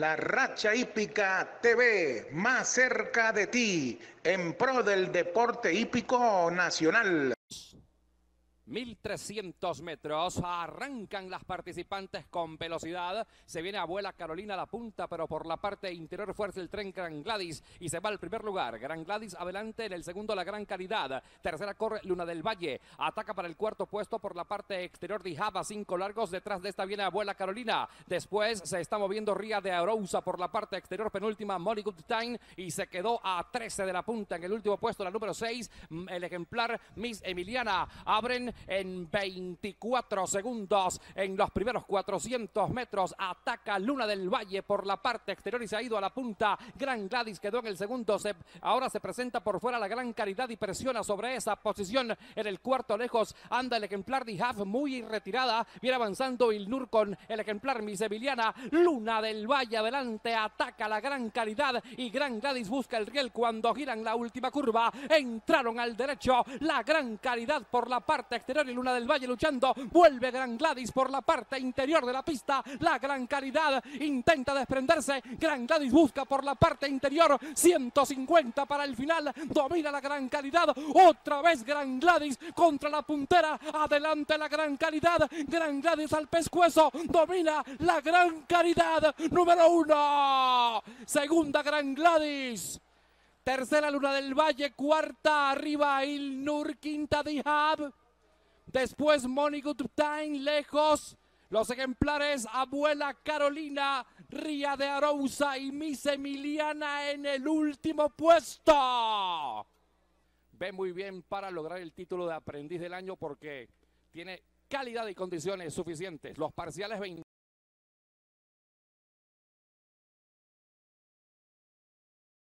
La Racha Hípica TV, más cerca de ti, en pro del deporte hípico nacional. 1300 metros. Arrancan las participantes con velocidad. Se viene abuela Carolina a la punta, pero por la parte interior fuerza el tren Gran Gladys y se va al primer lugar. Gran Gladys adelante en el segundo la Gran Caridad. Tercera corre Luna del Valle. Ataca para el cuarto puesto por la parte exterior de Java. Cinco largos. Detrás de esta viene abuela Carolina. Después se está moviendo Ría de Arousa por la parte exterior penúltima Molly Time y se quedó a 13 de la punta en el último puesto la número 6. Mm, el ejemplar Miss Emiliana. Abren en 24 segundos. En los primeros 400 metros ataca Luna del Valle por la parte exterior y se ha ido a la punta. Gran Gladys quedó en el segundo. ahora se presenta por fuera la Gran Caridad y presiona sobre esa posición. En el cuarto lejos anda el ejemplar de Haf muy retirada. Viene avanzando Ilnur con el ejemplar Miseviliana. Luna del Valle adelante ataca la Gran Caridad y Gran Gladys busca el riel cuando giran la última curva. Entraron al derecho la Gran Caridad por la parte exterior y Luna del Valle luchando. Vuelve Gran Gladys por la parte interior de la pista. La Gran Caridad intenta desprenderse. Gran Gladys busca por la parte interior. 150 para el final. Domina la Gran Caridad. Otra vez Gran Gladys contra la puntera. Adelante la Gran Caridad. Gran Gladys al pescuezo. Domina la Gran Caridad. Número uno. Segunda Gran Gladys. Tercera Luna del Valle, cuarta arriba Nur quinta Dihab. Después Money Good Time lejos. Los ejemplares Abuela Carolina, Ría de Arousa y Miss Emiliana en el último puesto. Ve muy bien para lograr el título de aprendiz del año porque tiene calidad y condiciones suficientes. Los parciales 20.